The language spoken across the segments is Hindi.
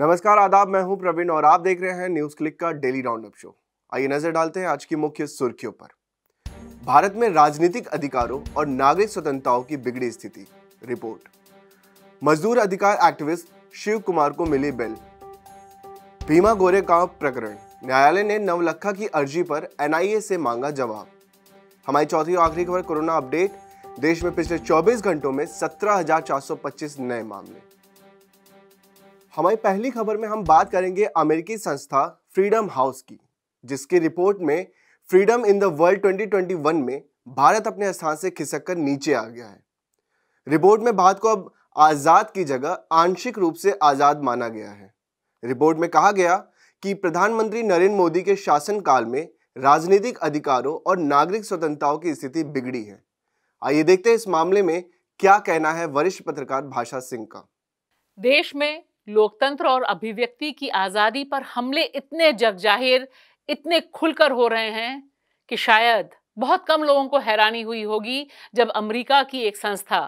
नमस्कार आदाब मैं हूं प्रवीण और आप देख रहे हैं न्यूज क्लिक का डेली राउंड शो आइए नजर डालते हैं आज की मुख्य सुर्खियों पर भारत में राजनीतिक अधिकारों और नागरिक स्वतंत्रताओं की बिगड़ी स्थिति रिपोर्ट मजदूर अधिकार एक्टिविस्ट शिव कुमार को मिली बेल भीमा गोरे का प्रकरण न्यायालय ने नवलखा की अर्जी पर एनआईए से मांगा जवाब हमारी चौथी और आखिरी खबर कोरोना अपडेट देश में पिछले 24 घंटों में सत्रह नए मामले हमारी पहली खबर में हम बात करेंगे अमेरिकी संस्था फ्रीडम हाउस की जिसकी रिपोर्ट में फ्रीडम इन द वर्ल्ड 2021 में भारत अपने स्थान से खिसक कर नीचे आ गया है रिपोर्ट में भारत को अब आज़ाद की जगह आंशिक रूप से आज़ाद माना गया है रिपोर्ट में कहा गया कि प्रधानमंत्री नरेंद्र मोदी के शासनकाल में राजनीतिक अधिकारों और नागरिक स्वतंत्रताओं की स्थिति बिगड़ी है आइए देखते हैं इस मामले में क्या कहना है वरिष्ठ पत्रकार भाषा सिंह का देश में लोकतंत्र और अभिव्यक्ति की आज़ादी पर हमले इतने जगजाहिर इतने खुलकर हो रहे हैं कि शायद बहुत कम लोगों को हैरानी हुई होगी जब अमेरिका की एक संस्था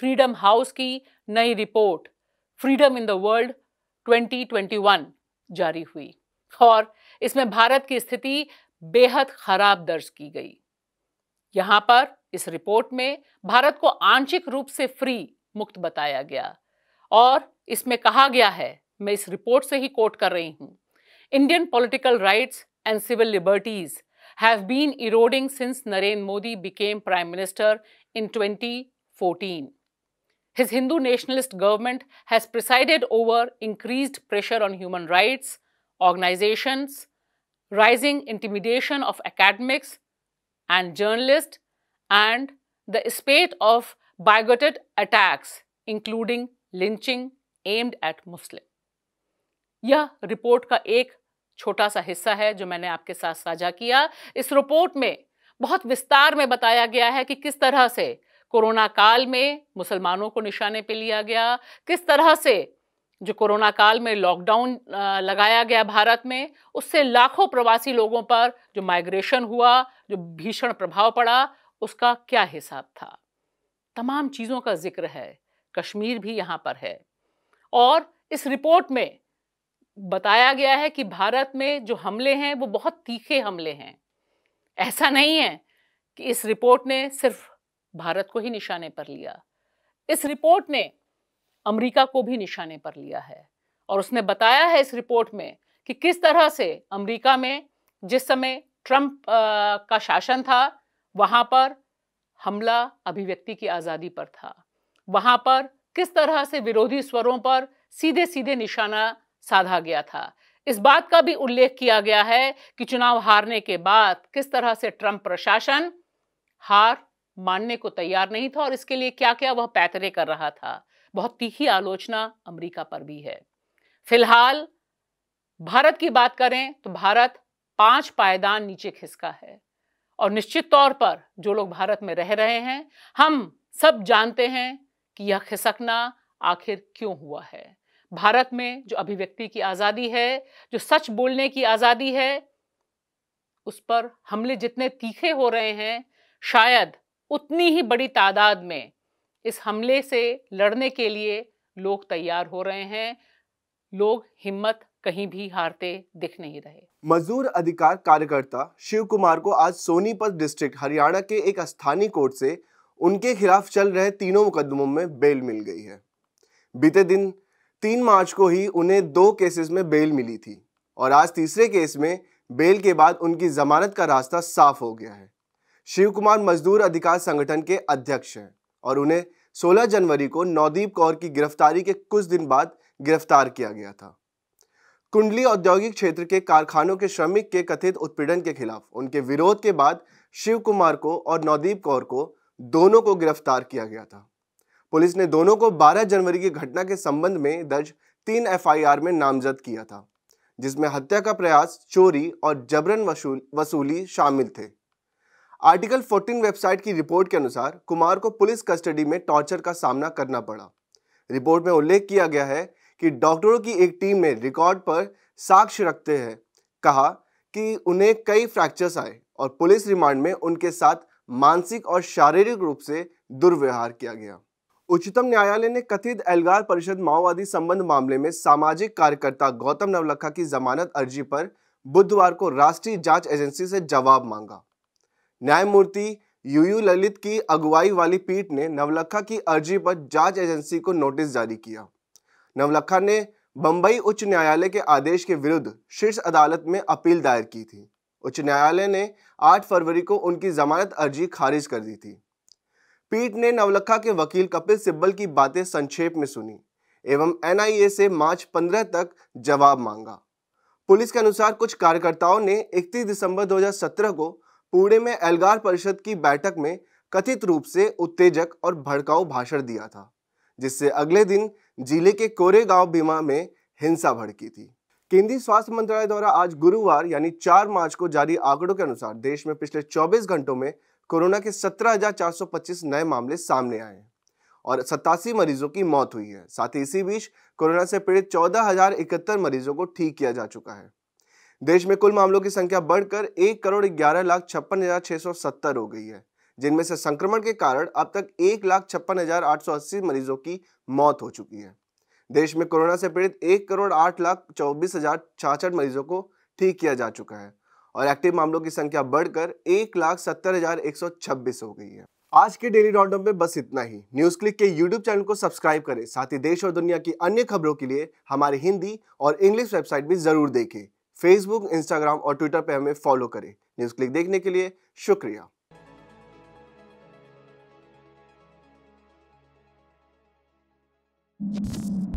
फ्रीडम हाउस की नई report Freedom in the World 2021 जारी हुई और इसमें भारत की स्थिति बेहद खराब दर्ज की गई यहां पर इस रिपोर्ट में भारत को आंशिक रूप से फ्री मुक्त बताया गया और इसमें कहा गया है मैं इस रिपोर्ट से ही कोट कर रही हूँ Indian political rights and civil liberties have been eroding since Narendra Modi became prime minister in 2014. His Hindu nationalist government has presided over increased pressure on human rights organizations, rising intimidation of academics and journalists, and the spate of bigoted attacks, including lynching, aimed at Muslim यह रिपोर्ट का एक छोटा सा हिस्सा है जो मैंने आपके साथ साझा किया इस रिपोर्ट में बहुत विस्तार में बताया गया है कि किस तरह से कोरोना काल में मुसलमानों को निशाने पे लिया गया किस तरह से जो कोरोना काल में लॉकडाउन लगाया गया भारत में उससे लाखों प्रवासी लोगों पर जो माइग्रेशन हुआ जो भीषण प्रभाव पड़ा उसका क्या हिसाब था तमाम चीज़ों का जिक्र है कश्मीर भी यहाँ पर है और इस रिपोर्ट में बताया गया है कि भारत में जो हमले हैं वो बहुत तीखे हमले हैं ऐसा नहीं है कि इस रिपोर्ट ने सिर्फ भारत को ही निशाने पर लिया इस रिपोर्ट ने अमेरिका को भी निशाने पर लिया है और उसने बताया है इस रिपोर्ट में कि किस तरह से अमेरिका में जिस समय ट्रंप का शासन था वहाँ पर हमला अभिव्यक्ति की आज़ादी पर था वहाँ पर किस तरह से विरोधी स्वरों पर सीधे सीधे निशाना साधा गया था इस बात का भी उल्लेख किया गया है कि चुनाव हारने के बाद किस तरह से ट्रंप प्रशासन हार मानने को तैयार नहीं था और इसके लिए क्या क्या वह पैतरे कर रहा था बहुत तीखी आलोचना अमेरिका पर भी है फिलहाल भारत की बात करें तो भारत पांच पायदान नीचे खिसका है और निश्चित तौर पर जो लोग भारत में रह रहे हैं हम सब जानते हैं कि यह खिसकना आखिर क्यों हुआ है भारत में जो अभिव्यक्ति की आज़ादी है जो सच बोलने की आज़ादी है उस पर हमले जितने तीखे हो रहे हैं शायद उतनी ही बड़ी तादाद में इस हमले से लड़ने के लिए लोग तैयार हो रहे हैं लोग हिम्मत कहीं भी हारते दिख नहीं रहे मजदूर अधिकार कार्यकर्ता शिव कुमार को आज सोनीपत डिस्ट्रिक्ट हरियाणा के एक स्थानीय कोर्ट से उनके खिलाफ चल रहे तीनों मुकदमों में बेल मिल गई है बीते दिन तीन मार्च को ही उन्हें दो केसेस में बेल मिली थी और आज तीसरे केस में बेल के बाद उनकी जमानत का रास्ता साफ हो गया है शिव कुमार मजदूर अधिकार संगठन के अध्यक्ष हैं और उन्हें 16 जनवरी को नवदीप कौर की गिरफ्तारी के कुछ दिन बाद गिरफ्तार किया गया था कुंडली औद्योगिक क्षेत्र के कारखानों के श्रमिक के कथित उत्पीड़न के खिलाफ उनके विरोध के बाद शिव कुमार को और नवदीप कौर को दोनों को गिरफ्तार किया गया था पुलिस ने दोनों को 12 जनवरी की घटना के संबंध में दर्ज तीन एफआईआर में नामजद किया था जिसमें हत्या का प्रयास चोरी और जबरन वसूल वसूली शामिल थे आर्टिकल 14 वेबसाइट की रिपोर्ट के अनुसार कुमार को पुलिस कस्टडी में टॉर्चर का सामना करना पड़ा रिपोर्ट में उल्लेख किया गया है कि डॉक्टरों की एक टीम ने रिकॉर्ड पर साक्ष्य रखते हैं कहा कि उन्हें कई फ्रैक्चर्स आए और पुलिस रिमांड में उनके साथ मानसिक और शारीरिक रूप से दुर्व्यवहार किया गया उच्चतम न्यायालय ने कथित एल्गार परिषद माओवादी संबंध मामले में सामाजिक कार्यकर्ता गौतम नवलखा की जमानत अर्जी पर बुधवार को राष्ट्रीय जांच एजेंसी से जवाब मांगा न्यायमूर्ति यूयू ललित की अगुवाई वाली पीठ ने नवलखा की अर्जी पर जांच एजेंसी को नोटिस जारी किया नवलखा ने बंबई उच्च न्यायालय के आदेश के विरुद्ध शीर्ष अदालत में अपील दायर की थी उच्च न्यायालय ने 8 फरवरी को उनकी जमानत अर्जी खारिज कर दी थी पीठ ने नवलखा के वकील कपिल सिब्बल की बातें संक्षेप में सुनी एवं एनआईए से मार्च 15 तक जवाब मांगा पुलिस के अनुसार कुछ कार्यकर्ताओं ने 31 दिसंबर 2017 को पुणे में एल्गार परिषद की बैठक में कथित रूप से उत्तेजक और भड़काऊ भाषण दिया था जिससे अगले दिन जिले के कोरेगांव भीमा में हिंसा भड़की थी केंद्रीय स्वास्थ्य मंत्रालय द्वारा आज गुरुवार यानी 4 मार्च को जारी आंकड़ों के अनुसार देश में पिछले 24 घंटों में कोरोना के 17,425 नए मामले सामने आए हैं और सतासी मरीजों की मौत हुई है साथ ही इसी बीच कोरोना से पीड़ित चौदह मरीजों को ठीक किया जा चुका है देश में कुल मामलों की संख्या बढ़कर एक करोड़ ग्यारह लाख छप्पन हजार छह सौ सत्तर हो गई है जिनमें से संक्रमण के कारण अब तक एक लाख छप्पन हजार आठ सौ अस्सी मरीजों की मौत हो चुकी है देश में कोरोना से पीड़ित एक करोड़ आठ लाख चौबीस हजार छाछठ मरीजों को ठीक किया जा चुका है और एक्टिव मामलों की संख्या बढ़कर एक लाख सत्तर हजार एक सौ छब्बीस हो गई है आज के डेली रॉन्डम में बस इतना ही न्यूज क्लिक के यूट्यूब चैनल को सब्सक्राइब करें साथ ही देश और दुनिया की अन्य खबरों के लिए हमारी हिंदी और इंग्लिश वेबसाइट भी जरूर देखें फेसबुक इंस्टाग्राम और ट्विटर पर हमें फॉलो करें न्यूज क्लिक देखने के लिए शुक्रिया you